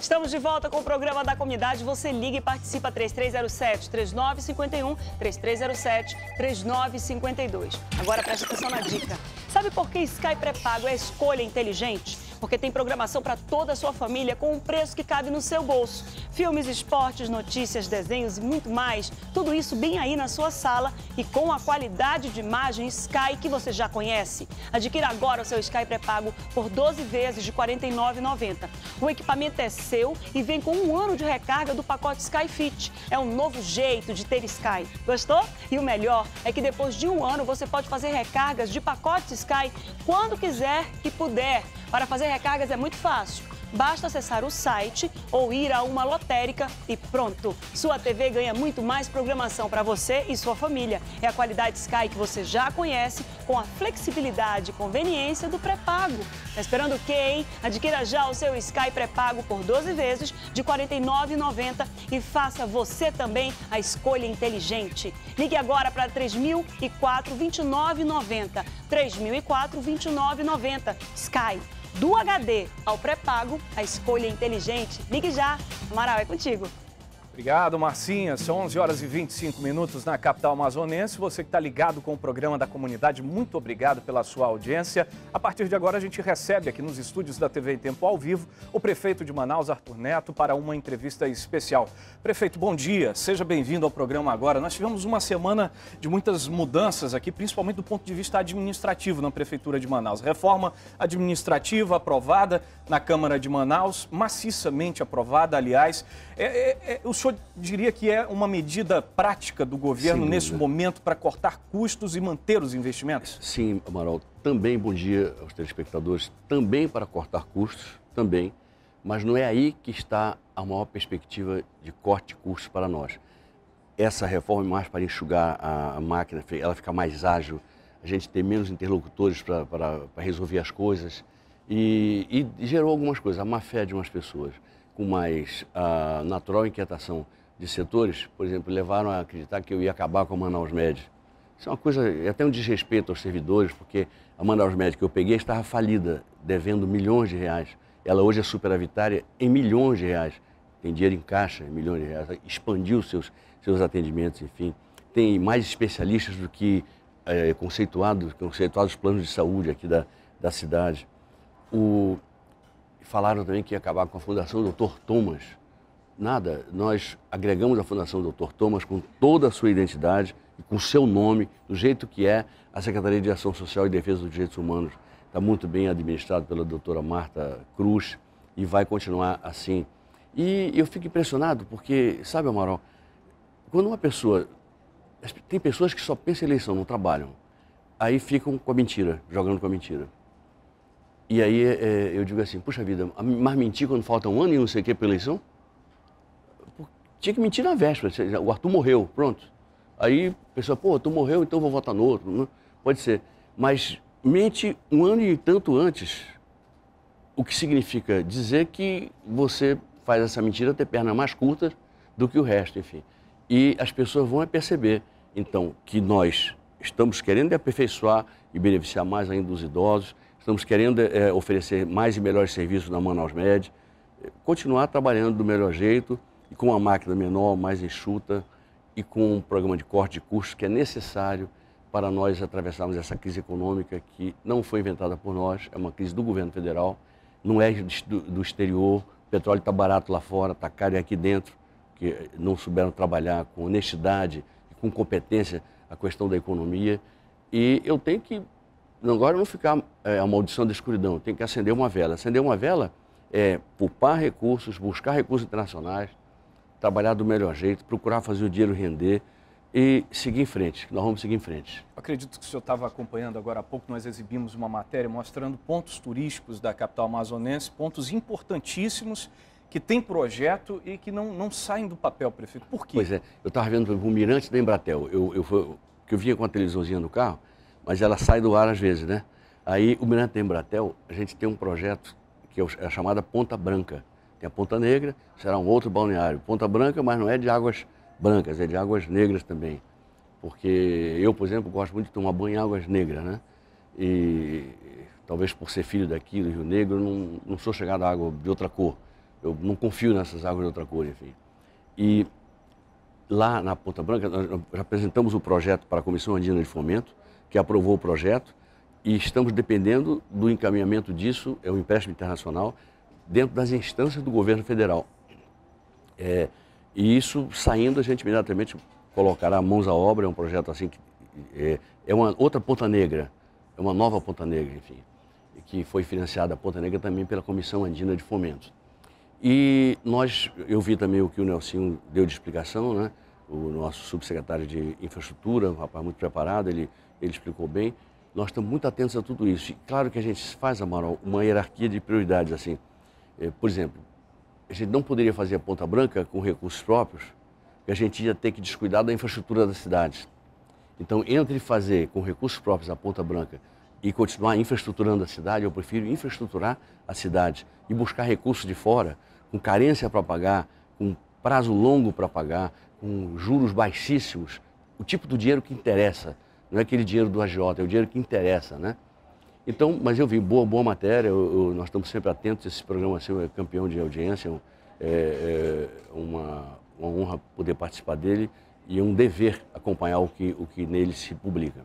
Estamos de volta com o programa da comunidade. Você liga e participa 3307-3951, 3307-3952. Agora preste atenção na dica. Sabe por que Sky pré-pago é escolha inteligente? porque tem programação para toda a sua família com um preço que cabe no seu bolso. Filmes, esportes, notícias, desenhos e muito mais. Tudo isso bem aí na sua sala e com a qualidade de imagem Sky que você já conhece. Adquira agora o seu Sky pré-pago por 12 vezes de R$ 49,90. O equipamento é seu e vem com um ano de recarga do pacote Sky Fit. É um novo jeito de ter Sky. Gostou? E o melhor é que depois de um ano você pode fazer recargas de pacotes Sky quando quiser e puder. Para fazer recargas é muito fácil. Basta acessar o site ou ir a uma lotérica e pronto. Sua TV ganha muito mais programação para você e sua família. É a qualidade Sky que você já conhece, com a flexibilidade e conveniência do pré-pago. Tá esperando o quê, hein? Adquira já o seu Sky pré-pago por 12 vezes de R$ 49,90 e faça você também a escolha inteligente. Ligue agora para 3004 2990. 3004 2990. Sky do HD ao pré-pago, a escolha inteligente. Ligue já. Amaral, é contigo. Obrigado, Marcinha. São 11 horas e 25 minutos na capital amazonense. Você que está ligado com o programa da comunidade, muito obrigado pela sua audiência. A partir de agora, a gente recebe aqui nos estúdios da TV em Tempo ao vivo o prefeito de Manaus, Arthur Neto, para uma entrevista especial. Prefeito, bom dia. Seja bem-vindo ao programa agora. Nós tivemos uma semana de muitas mudanças aqui, principalmente do ponto de vista administrativo na Prefeitura de Manaus. Reforma administrativa aprovada na Câmara de Manaus, maciçamente aprovada, aliás. É, é, é, o senhor diria que é uma medida prática do governo Sim, nesse momento para cortar custos e manter os investimentos? Sim, Amaral. Também, bom dia aos telespectadores, também para cortar custos, também. Mas não é aí que está a maior perspectiva de corte de custos para nós. Essa reforma é mais para enxugar a máquina, ela ficar mais ágil, a gente ter menos interlocutores para, para, para resolver as coisas. E, e gerou algumas coisas, a má fé de umas pessoas com mais ah, natural inquietação de setores, por exemplo, levaram a acreditar que eu ia acabar com a Manaus Médio. Isso é uma coisa, é até um desrespeito aos servidores, porque a Manaus Médio que eu peguei estava falida, devendo milhões de reais. Ela hoje é superavitária em milhões de reais. Tem dinheiro em caixa em milhões de reais. Expandiu seus, seus atendimentos, enfim. Tem mais especialistas do que é, conceituados, conceituados planos de saúde aqui da, da cidade. O, Falaram também que ia acabar com a Fundação Doutor Thomas. Nada, nós agregamos a Fundação Doutor Thomas com toda a sua identidade e com o seu nome, do jeito que é a Secretaria de Ação Social e Defesa dos Direitos Humanos. Está muito bem administrado pela doutora Marta Cruz e vai continuar assim. E eu fico impressionado porque, sabe, Amaral, quando uma pessoa. Tem pessoas que só pensam em eleição, não trabalham. Aí ficam com a mentira, jogando com a mentira. E aí é, eu digo assim, puxa vida, mas mentir quando falta um ano e não sei o quê para eleição? Tinha que mentir na véspera. O Arthur morreu, pronto. Aí a pessoa, pô, tu morreu, então vou votar no outro. Né? Pode ser. Mas mente um ano e tanto antes, o que significa dizer que você faz essa mentira ter perna mais curta do que o resto, enfim. E as pessoas vão é perceber, então, que nós estamos querendo é aperfeiçoar e beneficiar mais ainda os idosos, Estamos querendo é, oferecer mais e melhores serviços na Manaus Med, continuar trabalhando do melhor jeito e com uma máquina menor, mais enxuta e com um programa de corte de custos que é necessário para nós atravessarmos essa crise econômica que não foi inventada por nós, é uma crise do governo federal, não é do, exterior, o petróleo está barato lá fora, está caro aqui dentro, que não souberam trabalhar com honestidade e com competência a questão da economia. E eu tenho que agora não ficar é, a maldição da escuridão, tem que acender uma vela. Acender uma vela é poupar recursos, buscar recursos internacionais, trabalhar do melhor jeito, procurar fazer o dinheiro render e seguir em frente, nós vamos seguir em frente. acredito que o senhor estava acompanhando agora há pouco, nós exibimos uma matéria mostrando pontos turísticos da capital amazonense, pontos importantíssimos que têm projeto e que não, não saem do papel, prefeito. Por quê? Pois é, eu estava vendo o mirante da Embratel, eu, eu, que eu vinha com a televisãozinha no carro, mas ela sai do ar às vezes, né? Aí o Mirante da Embratel, a gente tem um projeto que é, é a chamada Ponta Branca. Tem a Ponta Negra, será um outro balneário. Ponta Branca, mas não é de águas brancas, é de águas negras também. Porque eu, por exemplo, gosto muito de tomar banho em águas negras, né? E talvez por ser filho daqui, do Rio Negro, não, não sou chegado à água de outra cor. Eu não confio nessas águas de outra cor, enfim. E lá na Ponta Branca, nós apresentamos o projeto para a Comissão Andina de Fomento, que aprovou o projeto e estamos dependendo do encaminhamento disso, é um empréstimo internacional, dentro das instâncias do governo federal. É, e isso saindo, a gente imediatamente colocará mãos à obra, é um projeto assim que é, é uma outra ponta negra, é uma nova ponta negra, enfim, que foi financiada a ponta negra também pela Comissão Andina de Fomento. E nós, eu vi também o que o Nelsinho deu de explicação, né? o nosso subsecretário de Infraestrutura, um rapaz muito preparado, ele ele explicou bem. Nós estamos muito atentos a tudo isso. E claro que a gente faz, Amaral, uma hierarquia de prioridades. assim. É, por exemplo, a gente não poderia fazer a Ponta Branca com recursos próprios, porque a gente ia ter que descuidar da infraestrutura das cidades. Então, entre fazer com recursos próprios a Ponta Branca e continuar infraestruturando a cidade, eu prefiro infraestruturar a cidade e buscar recursos de fora, com carência para pagar, com prazo longo para pagar, com juros baixíssimos, o tipo do dinheiro que interessa não é aquele dinheiro do AJ, é o dinheiro que interessa, né? Então, mas eu vi boa, boa matéria, eu, eu, nós estamos sempre atentos, esse programa seu assim, é campeão de audiência, é, é, é uma, uma, honra poder participar dele e é um dever acompanhar o que, o que nele se publica.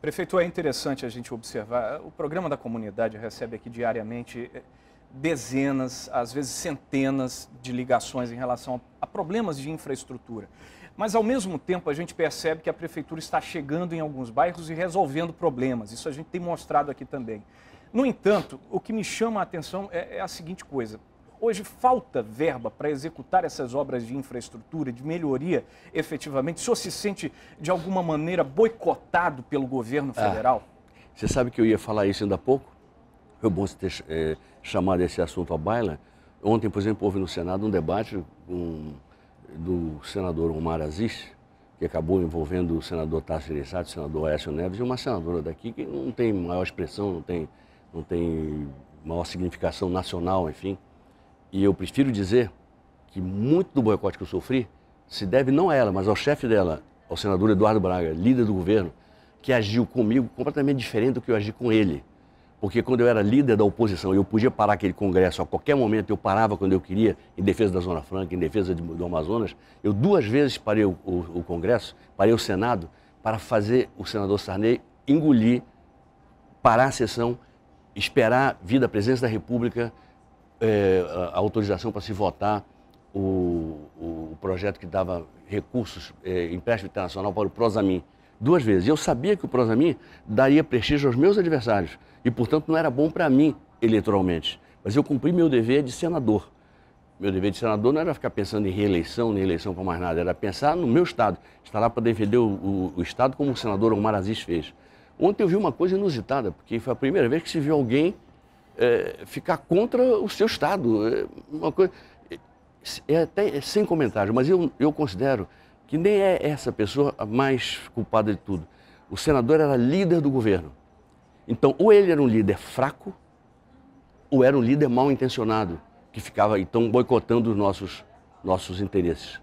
Prefeito, é interessante a gente observar, o programa da comunidade recebe aqui diariamente é, dezenas, às vezes centenas de ligações em relação a problemas de infraestrutura. Mas, ao mesmo tempo, a gente percebe que a prefeitura está chegando em alguns bairros e resolvendo problemas. Isso a gente tem mostrado aqui também. No entanto, o que me chama a atenção é, é a seguinte coisa. Hoje falta verba para executar essas obras de infraestrutura, de melhoria efetivamente? O senhor se sente, de alguma maneira, boicotado pelo governo ah, federal? Ah, você sabe que eu ia falar isso ainda há pouco? Foi bom você ter é, chamado esse assunto à baila. Ontem, por exemplo, houve no Senado um debate com do senador Omar Aziz, que acabou envolvendo o senador Tarso Gereissati, o senador Aécio Neves, e uma senadora daqui que não tem maior expressão, não tem, não tem maior significação nacional, enfim. E eu prefiro dizer que muito do boicote que eu sofri se deve não a ela, mas ao chefe dela, ao senador Eduardo Braga, líder do governo, que agiu comigo completamente diferente do que eu agi com ele. Porque quando eu era líder da oposição, eu podia parar aquele congresso a qualquer momento, eu parava quando eu queria, em defesa da Zona Franca, em defesa de, do Amazonas. Eu duas vezes parei o, o, o congresso, parei o Senado, para fazer o senador Sarney engolir, parar a sessão, esperar vir da presidência da República é, a autorização para se votar o, o projeto que dava recursos, é, eh, empréstimo internacional para o Prosamin duas vezes. E eu sabia que o Prozamin daria prestígio aos meus adversários e, portanto, não era bom para mim eleitoralmente. Mas eu cumpri meu dever de senador. Meu dever de senador não era ficar pensando em reeleição, nem eleição para mais nada, era pensar no meu Estado, estar lá para defender o, o, o, Estado como o senador Omar Aziz fez. Ontem eu vi uma coisa inusitada, porque foi a primeira vez que se viu alguém é, ficar contra o seu Estado. É uma coisa. É até é sem comentário, mas eu, eu considero que nem é essa pessoa a mais culpada de tudo. O senador era líder do governo. Então, ou ele era um líder fraco, ou era um líder mal intencionado, que ficava então boicotando os nossos, nossos interesses.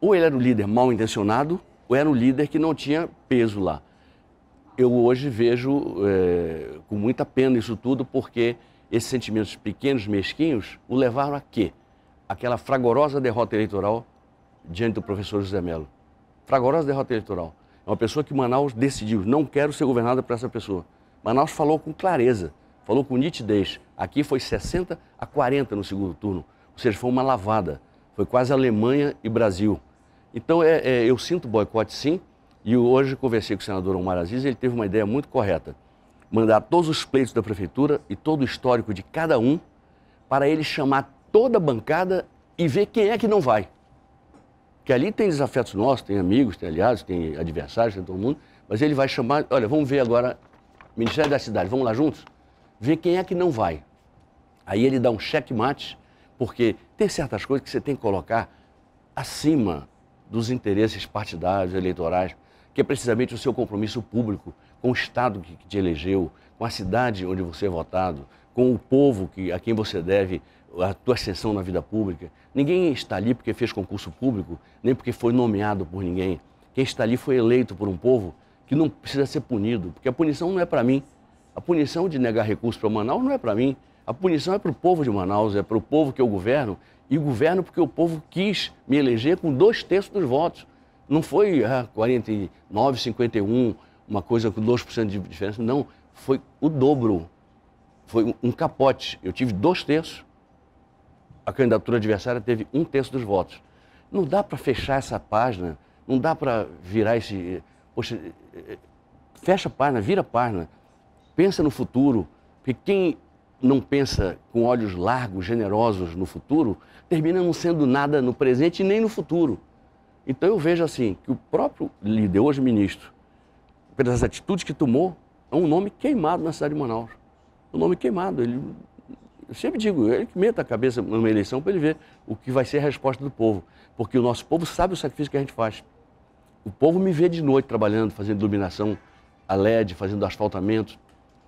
Ou ele era um líder mal intencionado, ou era um líder que não tinha peso lá. Eu hoje vejo é, com muita pena isso tudo, porque esses sentimentos pequenos, mesquinhos, o levaram a quê? Aquela fragorosa derrota eleitoral diante do professor José Melo. Fragorosa derrota eleitoral. É uma pessoa que Manaus decidiu, não quero ser governada por essa pessoa. Manaus falou com clareza, falou com nitidez. Aqui foi 60 a 40 no segundo turno, ou seja, foi uma lavada. Foi quase Alemanha e Brasil. Então, é, é, eu sinto boicote sim, e hoje conversei com o senador Omar Aziz, ele teve uma ideia muito correta. Mandar todos os pleitos da prefeitura e todo o histórico de cada um para ele chamar toda a bancada e ver quem é que não vai que ali tem desafetos nossos, tem amigos, tem aliados, tem adversários, tem todo mundo, mas ele vai chamar, olha, vamos ver agora, Ministério da Cidade, vamos lá juntos? Ver quem é que não vai. Aí ele dá um checkmate, porque tem certas coisas que você tem que colocar acima dos interesses partidários, eleitorais, que é precisamente o seu compromisso público com o Estado que te elegeu, com a cidade onde você é votado, com o povo que, a quem você deve a tua ascensão na vida pública. Ninguém está ali porque fez concurso público, nem porque foi nomeado por ninguém. Quem está ali foi eleito por um povo que não precisa ser punido, porque a punição não é para mim. A punição de negar recurso para Manaus não é para mim. A punição é para o povo de Manaus, é para o povo que eu governo, e governo porque o povo quis me eleger com dois terços dos votos. Não foi ah, 49, 51, uma coisa com 2% de diferença, não. Foi o dobro. Foi um capote. Eu tive dois terços a candidatura adversária teve um terço dos votos. Não dá para fechar essa página, não dá para virar esse. Poxa, fecha a página, vira a página. Pensa no futuro, porque quem não pensa com olhos largos, generosos no futuro, termina não sendo nada no presente nem no futuro. Então eu vejo assim que o próprio líder, hoje ministro, pelas atitudes que tomou, é um nome queimado na cidade de Manaus. Um nome queimado. Ele eu sempre digo, ele é que meta a cabeça numa eleição para ele ver o que vai ser a resposta do povo. Porque o nosso povo sabe o sacrifício que a gente faz. O povo me vê de noite trabalhando, fazendo iluminação a LED, fazendo asfaltamento.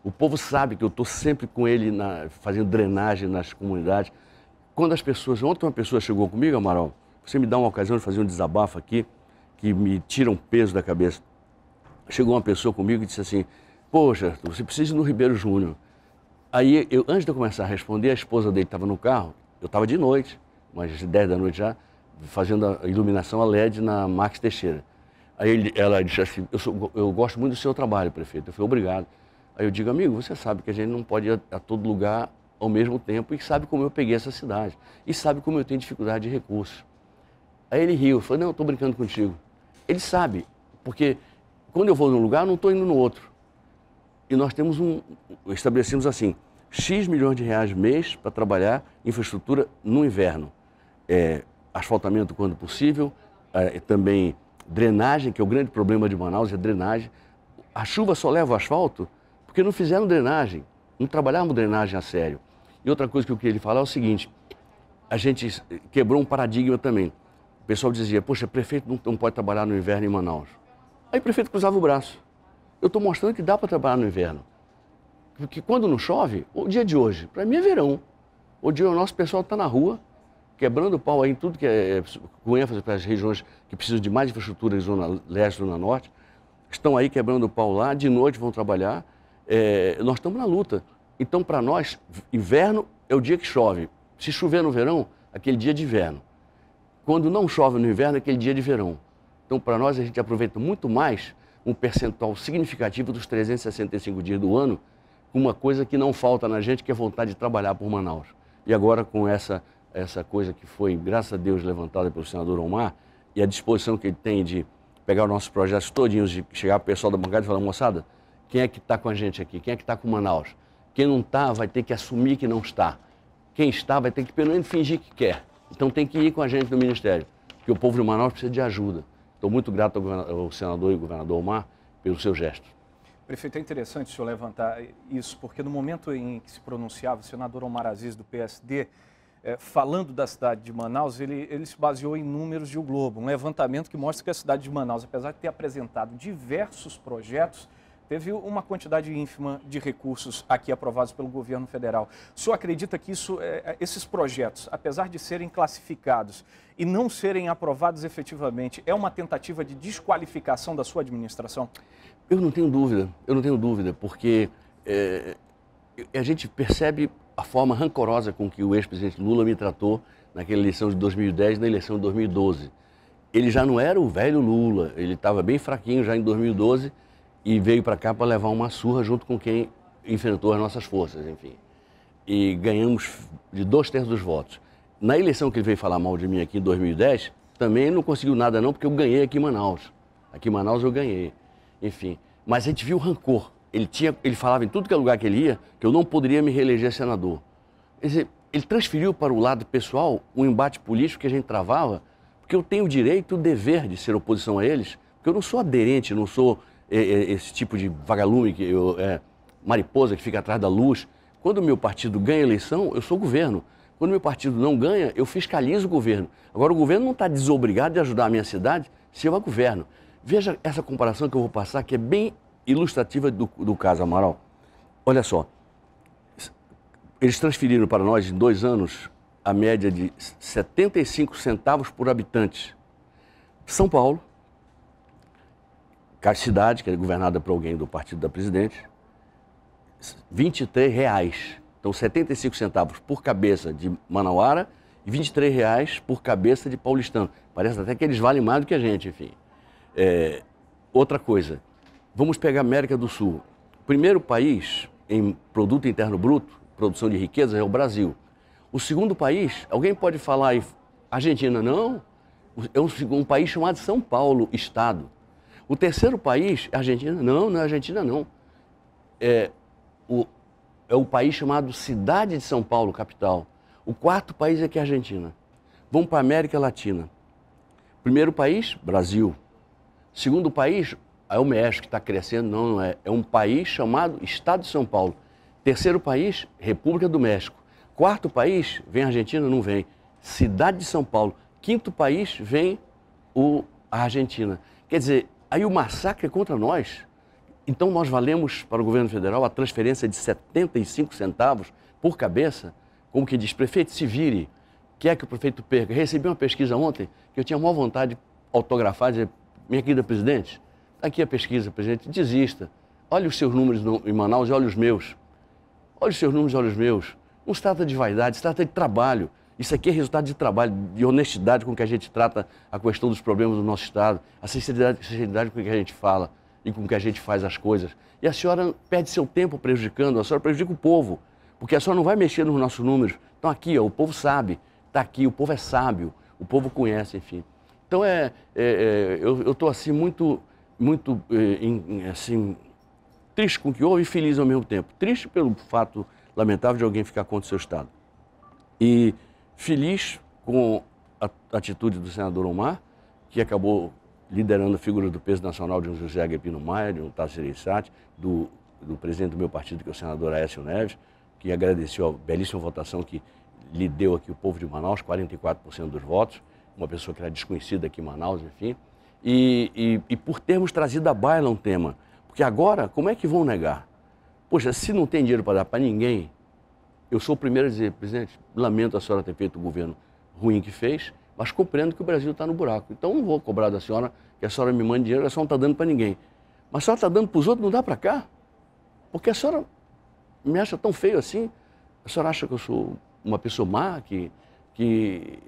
O povo sabe que eu estou sempre com ele na, fazendo drenagem nas comunidades. Quando as pessoas. Ontem uma pessoa chegou comigo, Amaral, você me dá uma ocasião de fazer um desabafo aqui, que me tira um peso da cabeça. Chegou uma pessoa comigo e disse assim: Poxa, você precisa ir no Ribeiro Júnior. Aí, eu, antes de eu começar a responder, a esposa dele estava no carro, eu estava de noite, umas 10 da noite já, fazendo a iluminação a LED na Max Teixeira. Aí ele, ela disse assim, eu, sou, eu, gosto muito do seu trabalho, prefeito. Eu falei, obrigado. Aí eu digo, amigo, você sabe que a gente não pode ir a, a todo lugar ao mesmo tempo e sabe como eu peguei essa cidade. E sabe como eu tenho dificuldade de recursos. Aí ele riu, falou, não, eu estou brincando contigo. Ele sabe, porque quando eu vou num lugar, eu não estou indo no outro. E nós temos um, estabelecemos assim, X milhões de reais mês para trabalhar infraestrutura no inverno. É, asfaltamento quando possível, é, também drenagem, que é o grande problema de Manaus, é drenagem. A chuva só leva o asfalto porque não fizeram drenagem, não trabalharam drenagem a sério. E outra coisa que eu queria falar é o seguinte, a gente quebrou um paradigma também. O pessoal dizia, poxa, prefeito não pode trabalhar no inverno em Manaus. Aí o prefeito cruzava o braço. Eu estou mostrando que dá para trabalhar no inverno porque quando não chove, o dia de hoje, para mim é verão. O dia o nosso pessoal está na rua, quebrando pau aí em tudo que é, com ênfase para as regiões que precisam de mais infraestrutura, zona leste, zona norte, estão aí quebrando pau lá, de noite vão trabalhar. É, nós estamos na luta. Então, para nós, inverno é o dia que chove. Se chover no verão, aquele dia de inverno. Quando não chove no inverno, é aquele dia de verão. Então, para nós, a gente aproveita muito mais um percentual significativo dos 365 dias do ano uma coisa que não falta na gente, que é vontade de trabalhar por Manaus. E agora com essa, essa coisa que foi, graças a Deus, levantada pelo senador Omar, e a disposição que ele tem de pegar os nossos projetos todinhos, de chegar para o pessoal da bancada e falar, moçada, quem é que está com a gente aqui? Quem é que está com Manaus? Quem não está vai ter que assumir que não está. Quem está vai ter que pelo menos fingir que quer. Então tem que ir com a gente no Ministério, porque o povo de Manaus precisa de ajuda. Estou muito grato ao, ao senador e governador Omar pelo seu gesto. Prefeito, é interessante o senhor levantar isso, porque no momento em que se pronunciava o senador Omar Aziz, do PSD, é, eh, falando da cidade de Manaus, ele, ele se baseou em números de O Globo, um levantamento que mostra que a cidade de Manaus, apesar de ter apresentado diversos projetos, teve uma quantidade ínfima de recursos aqui aprovados pelo governo federal. O senhor acredita que isso, é, é, esses projetos, apesar de serem classificados e não serem aprovados efetivamente, é uma tentativa de desqualificação da sua administração? Eu não tenho dúvida, eu não tenho dúvida, porque é, a gente percebe a forma rancorosa com que o ex-presidente Lula me tratou naquela eleição de 2010 na eleição de 2012. Ele já não era o velho Lula, ele estava bem fraquinho já em 2012 e veio para cá para levar uma surra junto com quem enfrentou as nossas forças, enfim. E ganhamos de dois terços dos votos. Na eleição que ele veio falar mal de mim aqui em 2010, também não conseguiu nada não, porque eu ganhei aqui em Manaus. Aqui em Manaus eu ganhei, enfim. Mas a gente viu o rancor. Ele, tinha, ele falava em tudo que é lugar que ele ia que eu não poderia me reeleger senador. Ele, ele transferiu para o lado pessoal o um embate político que a gente travava, porque eu tenho o direito e o dever de ser oposição a eles, porque eu não sou aderente, não sou esse tipo de vagalume, que eu, é, mariposa que fica atrás da luz. Quando o meu partido ganha eleição, eu sou governo. Quando o meu partido não ganha, eu fiscalizo o governo. Agora, o governo não está desobrigado de ajudar a minha cidade se eu a governo. Veja essa comparação que eu vou passar, que é bem ilustrativa do, do caso Amaral. Olha só, eles transferiram para nós, em dois anos, a média de 75 centavos por habitante. São Paulo, cidade que é governada por alguém do partido da presidente, 23 reais. Então, 75 centavos por cabeça de Manauara e 23 reais por cabeça de paulistano. Parece até que eles valem mais do que a gente, enfim. É, outra coisa, vamos pegar a América do Sul. O primeiro país em produto interno bruto, produção de riqueza, é o Brasil. O segundo país, alguém pode falar em Argentina, não? É um, um país chamado São Paulo, Estado. O terceiro país, Argentina, não, não é Argentina, não. É o, é o país chamado Cidade de São Paulo, capital. O quarto país é que é Argentina. Vamos para a América Latina. Primeiro país, Brasil. Segundo país, é o México, que está crescendo, não, não é. É um país chamado Estado de São Paulo. Terceiro país, República do México. Quarto país, vem Argentina, não vem. Cidade de São Paulo. Quinto país, vem o, a Argentina. Quer dizer, Aí o massacre é contra nós. Então nós valemos para o governo federal a transferência de 75 centavos por cabeça, como que diz, prefeito, se vire, quer que o prefeito perca. Recebi uma pesquisa ontem que eu tinha maior vontade de autografar, dizer, minha querida presidente, tá aqui a pesquisa, presidente, desista. Olha os seus números em Manaus e olha os meus. Olha os seus números e olha os meus. Não se trata de vaidade, se trata de trabalho. Isso aqui é resultado de trabalho, de honestidade com que a gente trata a questão dos problemas do nosso Estado, a sinceridade, sinceridade com que a gente fala e com que a gente faz as coisas. E a senhora perde seu tempo prejudicando, a senhora prejudica o povo, porque a senhora não vai mexer nos nossos números. Então aqui, ó, o povo sabe, está aqui, o povo é sábio, o povo conhece, enfim. Então é, é, é eu estou assim muito, muito é, em, assim, triste com o que houve e feliz ao mesmo tempo. Triste pelo fato lamentável de alguém ficar contra o seu Estado. E feliz com a atitude do senador Omar, que acabou liderando a figura do peso nacional de um José Agripino Maia, de um Tassirei Sati, do, do presidente do meu partido, que é o senador Aécio Neves, que agradeceu a belíssima votação que lhe deu aqui o povo de Manaus, 44% dos votos, uma pessoa que era desconhecida aqui em Manaus, enfim, e, e, e por termos trazido à baila um tema. Porque agora, como é que vão negar? Poxa, se não tem dinheiro para dar para ninguém, eu sou o primeiro a dizer, presidente, lamento a senhora ter feito o governo ruim que fez, mas compreendo que o Brasil está no buraco. Então não vou cobrar da senhora que a senhora me mande dinheiro, a senhora não está dando para ninguém. Mas a senhora está dando para os outros, não dá para cá? Porque a senhora me acha tão feio assim? A senhora acha que eu sou uma pessoa má? Que, que...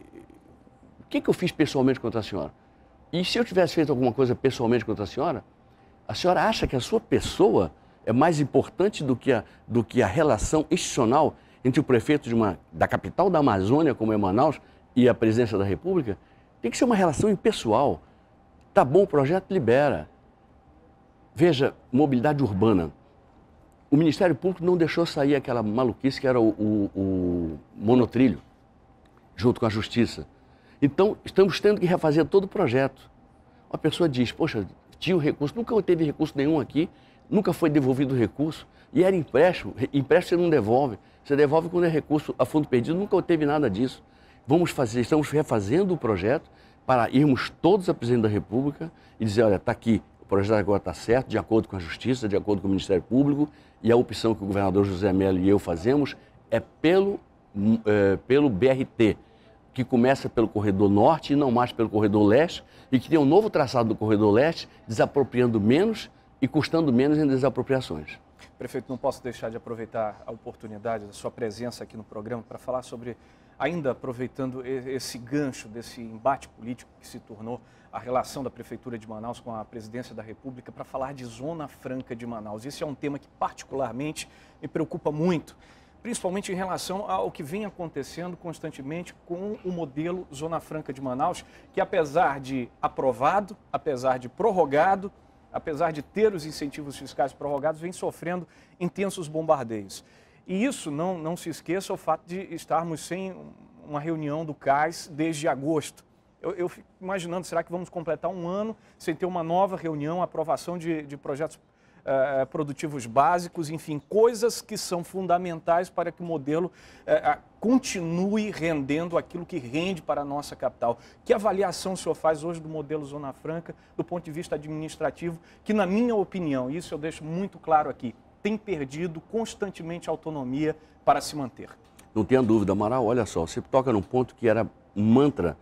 O que, que eu fiz pessoalmente contra a senhora? E se eu tivesse feito alguma coisa pessoalmente contra a senhora, a senhora acha que a sua pessoa é mais importante do que a, do que a relação institucional entre o prefeito uma, da capital da Amazônia, como é Manaus, e a presidência da República, tem que ser uma relação impessoal. Tá bom, o projeto libera. Veja, mobilidade urbana. O Ministério Público não deixou sair aquela maluquice que era o, o, o monotrilho, junto com a Justiça. Então, estamos tendo que refazer todo o projeto. Uma pessoa diz, poxa, tinha o recurso, nunca teve recurso nenhum aqui, nunca foi devolvido o recurso, e era empréstimo, empréstimo você não devolve. Você devolve quando é recurso a fundo perdido, nunca teve nada disso. Vamos fazer, estamos refazendo o projeto para irmos todos à presidente da República e dizer, olha, está aqui, o projeto agora está certo, de acordo com a Justiça, de acordo com o Ministério Público, e a opção que o governador José Melo e eu fazemos é pelo, hum, é, pelo BRT, que começa pelo corredor norte e não mais pelo corredor leste, e que tem um novo traçado do corredor leste, desapropriando menos e custando menos em desapropriações. Prefeito, não posso deixar de aproveitar a oportunidade da sua presença aqui no programa para falar sobre, ainda aproveitando esse gancho desse embate político que se tornou a relação da Prefeitura de Manaus com a Presidência da República, para falar de Zona Franca de Manaus. Esse é um tema que particularmente me preocupa muito, principalmente em relação ao que vem acontecendo constantemente com o modelo Zona Franca de Manaus, que apesar de aprovado, apesar de prorrogado, apesar de ter os incentivos fiscais prorrogados, vem sofrendo intensos bombardeios. E isso, não, não se esqueça, o fato de estarmos sem uma reunião do CAIS desde agosto. Eu, eu fico imaginando, será que vamos completar um ano sem ter uma nova reunião, aprovação de, de projetos eh, eh, produtivos básicos, enfim, coisas que são fundamentais para que o modelo eh, continue rendendo aquilo que rende para a nossa capital. Que avaliação o senhor faz hoje do modelo Zona Franca, do ponto de vista administrativo, que, na minha opinião, isso eu deixo muito claro aqui, tem perdido constantemente autonomia para se manter. Não tenha dúvida, Amaral, olha só, você toca num ponto que era mantra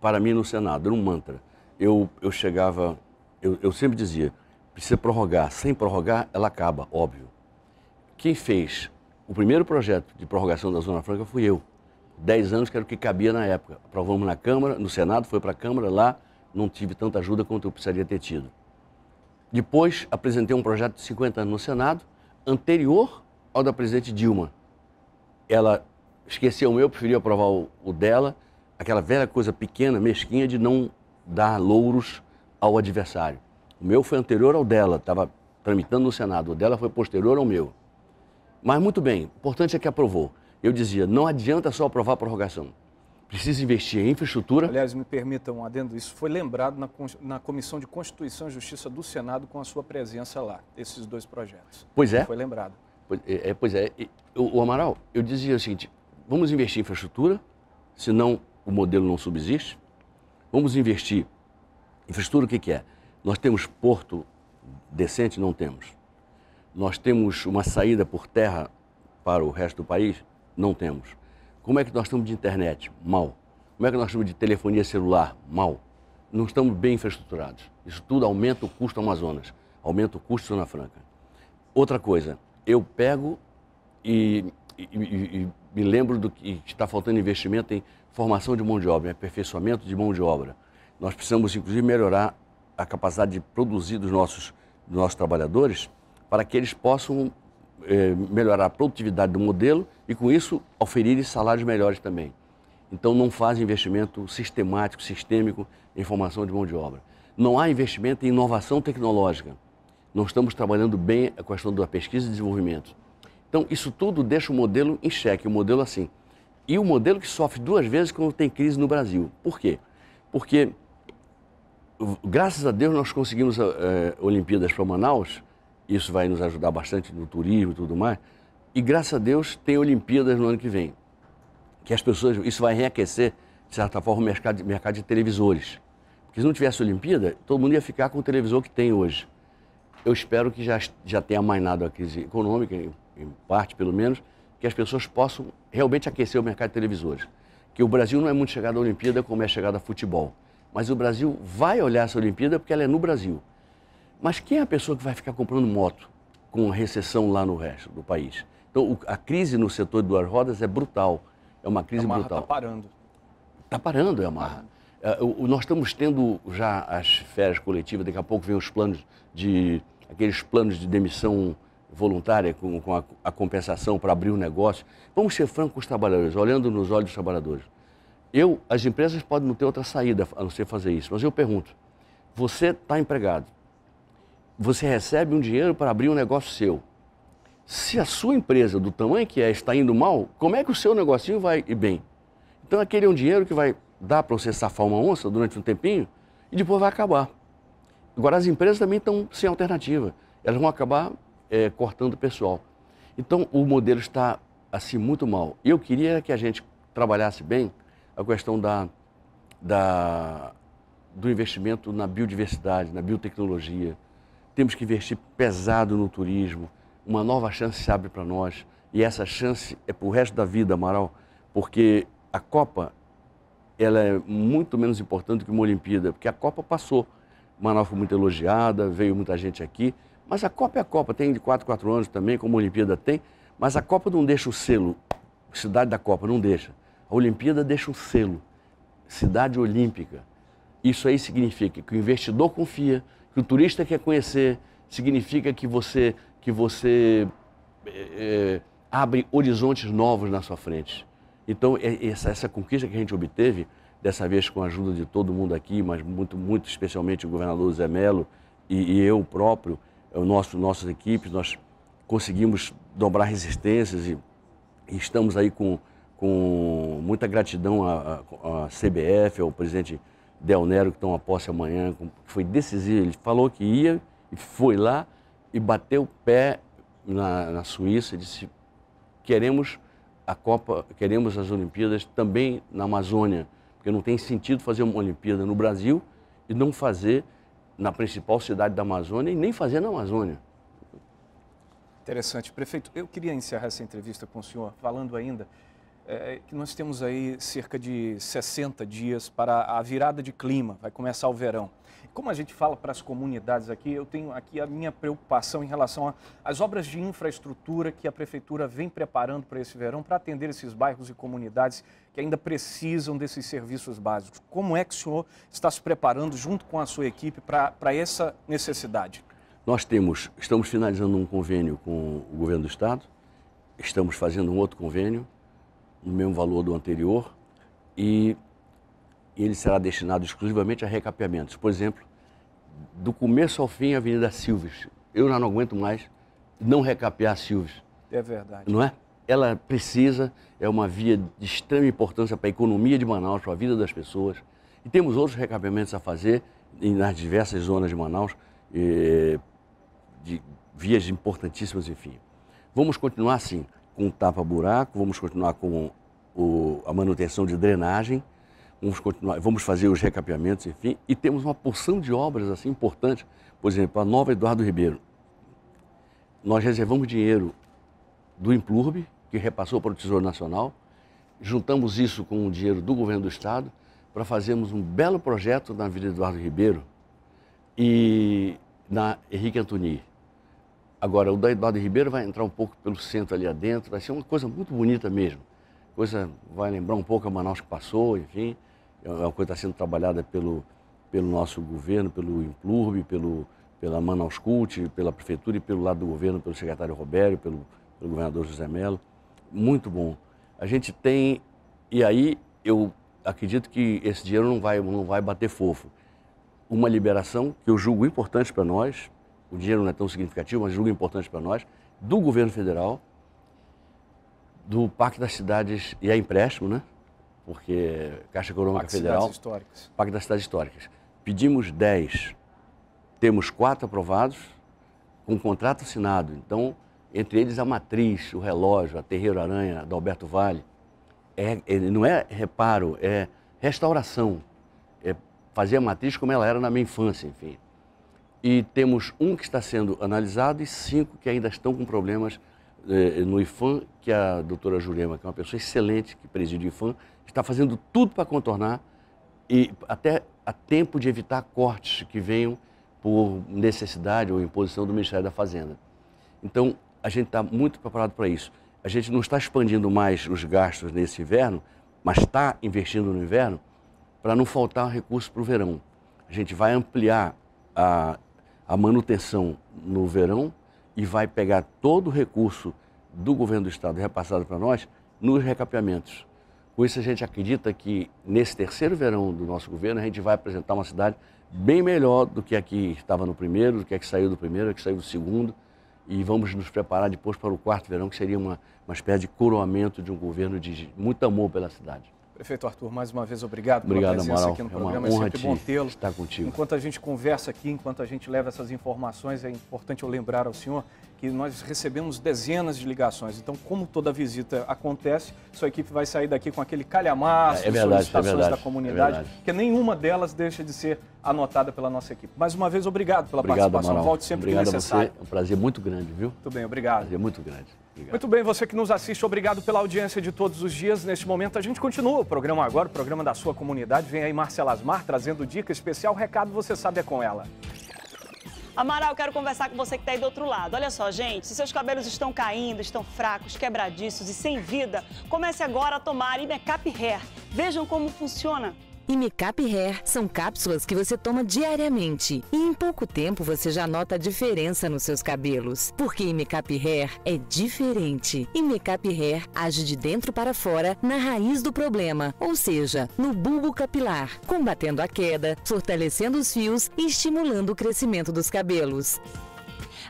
para mim no Senado, era um mantra. Eu, eu chegava, eu, eu sempre dizia, precisa prorrogar. Sem prorrogar, ela acaba, óbvio. Quem fez o primeiro projeto de prorrogação da Zona Franca fui eu. Dez anos que era o que cabia na época. Aprovamos na Câmara, no Senado, foi para a Câmara, lá não tive tanta ajuda quanto eu precisaria ter tido. Depois, apresentei um projeto de 50 anos no Senado, anterior ao da presidente Dilma. Ela esqueceu o meu, preferiu aprovar o, o dela, aquela velha coisa pequena, mesquinha, de não dar louros ao adversário. O meu foi anterior ao dela, estava tramitando no Senado. O dela foi posterior ao meu. Mas muito bem, o importante é que aprovou. Eu dizia, não adianta só aprovar a prorrogação. Precisa investir em infraestrutura. Aliás, me permitam um adendo, isso foi lembrado na, na Comissão de Constituição e Justiça do Senado com a sua presença lá, esses dois projetos. Pois é. Foi lembrado. Pois é, é pois é. o Amaral, eu dizia o seguinte, vamos investir em infraestrutura, senão o modelo não subsiste. Vamos investir. Infraestrutura o que, que é? Nós temos porto decente? Não temos. Nós temos uma saída por terra para o resto do país? Não temos. Como é que nós estamos de internet? Mal. Como é que nós estamos de telefonia celular? Mal. Não estamos bem infraestruturados. Isso tudo aumenta o custo Amazonas, aumenta o custo Zona Franca. Outra coisa, eu pego e, e, e, e me lembro do que está faltando investimento em formação de mão de obra, em aperfeiçoamento de mão de obra. Nós precisamos, inclusive, melhorar a capacidade de produzir dos nossos, dos nossos trabalhadores, para que eles possam eh, melhorar a produtividade do modelo e, com isso, oferecerem salários melhores também. Então, não faz investimento sistemático, sistêmico em formação de mão de obra. Não há investimento em inovação tecnológica. Não estamos trabalhando bem a questão da pesquisa e desenvolvimento. Então, isso tudo deixa o modelo em xeque, o modelo assim. E o modelo que sofre duas vezes quando tem crise no Brasil. Por quê? Porque graças a Deus nós conseguimos é, Olimpíadas para Manaus, isso vai nos ajudar bastante no turismo e tudo mais, e graças a Deus tem Olimpíadas no ano que vem, que as pessoas, isso vai reaquecer, de certa forma, o mercado, mercado de televisores. Porque se não tivesse Olimpíada, todo mundo ia ficar com o televisor que tem hoje. Eu espero que já, já tenha amainado a crise econômica, em, em parte pelo menos, que as pessoas possam realmente aquecer o mercado de televisores. Que o Brasil não é muito chegado à Olimpíada como é chegado a futebol. Mas o Brasil vai olhar essa Olimpíada porque ela é no Brasil. Mas quem é a pessoa que vai ficar comprando moto com recessão lá no resto do país? Então, a crise no setor de duas rodas é brutal. É uma crise Amarra tá brutal. Está parando. Está parando, é Uhum. Nós estamos tendo já as férias coletivas, daqui a pouco vem os planos de. aqueles planos de demissão voluntária com, com a, a compensação para abrir o um negócio. Vamos ser francos com os trabalhadores, olhando nos olhos dos trabalhadores. Eu, as empresas podem não ter outra saída a não ser fazer isso, mas eu pergunto: você está empregado, você recebe um dinheiro para abrir um negócio seu. Se a sua empresa, do tamanho que é, está indo mal, como é que o seu negocinho vai ir bem? Então, aquele é um dinheiro que vai dar para você safar uma onça durante um tempinho e depois vai acabar. Agora, as empresas também estão sem alternativa. Elas vão acabar é, cortando o pessoal. Então, o modelo está, assim, muito mal. Eu queria que a gente trabalhasse bem a questão da, da, do investimento na biodiversidade, na biotecnologia. Temos que investir pesado no turismo. Uma nova chance se abre para nós. E essa chance é para o resto da vida, Amaral, porque a Copa ela é muito menos importante que uma Olimpíada, porque a Copa passou. Manaus foi muito elogiada, veio muita gente aqui, mas a Copa é a Copa, tem de 4 4 anos também, como a Olimpíada tem, mas a Copa não deixa o selo, cidade da Copa, não deixa. A Olimpíada deixa um selo, cidade olímpica. Isso aí significa que o investidor confia, que o turista quer conhecer, significa que você, que você é, abre horizontes novos na sua frente. Então, é, essa, essa conquista que a gente obteve, dessa vez com a ajuda de todo mundo aqui, mas muito, muito especialmente o governador Zé Melo e, e eu próprio, é o nosso, nossas equipes, nós conseguimos dobrar resistências e, e estamos aí com com muita gratidão à, à, CBF, ao presidente Del Nero, que estão a posse amanhã, que foi decisivo. Ele falou que ia e foi lá e bateu o pé na, na Suíça e disse: queremos a Copa, queremos as Olimpíadas também na Amazônia, porque não tem sentido fazer uma Olimpíada no Brasil e não fazer na principal cidade da Amazônia e nem fazer na Amazônia. Interessante. Prefeito, eu queria encerrar essa entrevista com o senhor falando ainda é, que nós temos aí cerca de 60 dias para a virada de clima, vai começar o verão. Como a gente fala para as comunidades aqui, eu tenho aqui a minha preocupação em relação às obras de infraestrutura que a prefeitura vem preparando para esse verão para atender esses bairros e comunidades que ainda precisam desses serviços básicos. Como é que o senhor está se preparando junto com a sua equipe para, para essa necessidade? Nós temos, estamos finalizando um convênio com o governo do estado, estamos fazendo um outro convênio no mesmo valor do anterior e ele será destinado exclusivamente a recapeamentos. Por exemplo, do começo ao fim, a Avenida Silves. Eu já não aguento mais não recapear Silves. É verdade. Não é? Ela precisa, é uma via de extrema importância para a economia de Manaus, para a vida das pessoas. E temos outros recapeamentos a fazer nas diversas zonas de Manaus, eh, de vias importantíssimas, enfim. Vamos continuar assim com tapa-buraco, vamos continuar com o, a manutenção de drenagem, vamos continuar, vamos fazer os recapeamentos, enfim, e temos uma porção de obras assim importantes. Por exemplo, a nova Eduardo Ribeiro. Nós reservamos dinheiro do Implurbe, que repassou para o Tesouro Nacional, juntamos isso com o dinheiro do governo do Estado para fazermos um belo projeto na Avenida Eduardo Ribeiro e na Henrique Antoni. Agora, o da Eduardo Ribeiro vai entrar um pouco pelo centro ali adentro, vai ser uma coisa muito bonita mesmo. Coisa vai lembrar um pouco a Manaus que passou, enfim. É uma coisa que está sendo trabalhada pelo, pelo nosso governo, pelo Implurbe, pelo, pela Manaus Cult, pela Prefeitura e pelo lado do governo, pelo secretário Robério, pelo, pelo governador José Melo. Muito bom. A gente tem, e aí eu acredito que esse dinheiro não vai, não vai bater fofo. Uma liberação que eu julgo importante para nós, o dinheiro não é tão significativo, mas julgo importante para nós, do governo federal, do Pacto das Cidades, e é empréstimo, né? Porque Caixa Econômica Pacto Federal. Pacto das Cidades Históricas. Pacto das Cidades Históricas. Pedimos 10, temos quatro aprovados, com um contrato assinado. Então, entre eles a matriz, o relógio, a Terreiro Aranha, da Alberto Vale. É, é, não é reparo, é restauração. É fazer a matriz como ela era na minha infância, enfim e temos um que está sendo analisado e cinco que ainda estão com problemas eh, no IFAM, que é a doutora Jurema, que é uma pessoa excelente que preside o IFAM, está fazendo tudo para contornar e até a tempo de evitar cortes que venham por necessidade ou imposição do Ministério da Fazenda. Então, a gente está muito preparado para isso. A gente não está expandindo mais os gastos nesse inverno, mas está investindo no inverno para não faltar recurso para o verão. A gente vai ampliar a a manutenção no verão e vai pegar todo o recurso do governo do estado repassado para nós nos recapeamentos. Com isso, a gente acredita que nesse terceiro verão do nosso governo, a gente vai apresentar uma cidade bem melhor do que a que estava no primeiro, do que a que saiu do primeiro, a que saiu do segundo. E vamos nos preparar depois para o quarto verão, que seria uma, uma espécie de coroamento de um governo de muito amor pela cidade. Prefeito Arthur, mais uma vez obrigado, obrigado pela presença Amaral. aqui no é programa. É sempre bom tê-lo. Estar contigo. Enquanto a gente conversa aqui, enquanto a gente leva essas informações, é importante eu lembrar ao senhor que nós recebemos dezenas de ligações. Então, como toda visita acontece, sua equipe vai sair daqui com aquele calhamaço é, é verdade, solicitações é verdade, da comunidade, é que nenhuma delas deixa de ser anotada pela nossa equipe. Mais uma vez, obrigado pela obrigado, participação. Amaral. Volte sempre obrigado que necessário. Obrigado a você. É um prazer muito grande, viu? Muito bem, obrigado. Prazer muito grande. Obrigado. Muito bem, você que nos assiste, obrigado pela audiência de todos os dias. Neste momento, a gente continua o programa agora, o programa da sua comunidade. Vem aí Marcia Lasmar trazendo dica especial. Recado, você sabe, é com ela. Amaral, quero conversar com você que está aí do outro lado. Olha só, gente, se seus cabelos estão caindo, estão fracos, quebradiços e sem vida, comece agora a tomar Imecap Hair. Vejam como funciona Imicap Hair são cápsulas que você toma diariamente e em pouco tempo você já nota a diferença nos seus cabelos, porque Imicap Hair é diferente. Imicap Hair age de dentro para fora na raiz do problema, ou seja, no bulbo capilar, combatendo a queda, fortalecendo os fios e estimulando o crescimento dos cabelos.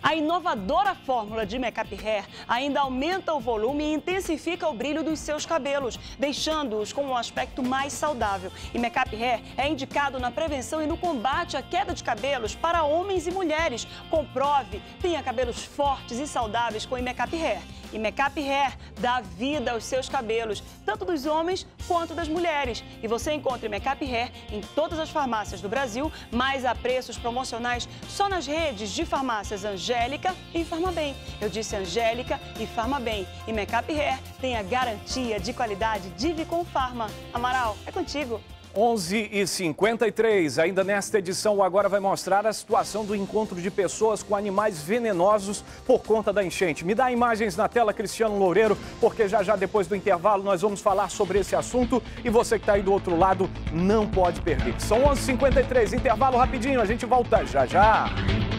A inovadora fórmula de Makeup Hair ainda aumenta o volume e intensifica o brilho dos seus cabelos, deixando-os com um aspecto mais saudável. E Makeup Hair é indicado na prevenção e no combate à queda de cabelos para homens e mulheres. Comprove, tenha cabelos fortes e saudáveis com o Makeup Hair e Makeup Hair dá vida aos seus cabelos, tanto dos homens quanto das mulheres. E você encontra Makeup Hair em todas as farmácias do Brasil, mas a preços promocionais só nas redes de farmácias Angélica e Farmabem. Eu disse Angélica e Farmabem. E Makeup Hair tem a garantia de qualidade Divi com Farma. Amaral, é contigo. 11 h 53 ainda nesta edição, o Agora vai mostrar a situação do encontro de pessoas com animais venenosos por conta da enchente. Me dá imagens na tela, Cristiano Loureiro, porque já já depois do intervalo nós vamos falar sobre esse assunto e você que está aí do outro lado não pode perder. São 11 h 53 intervalo rapidinho, a gente volta já já.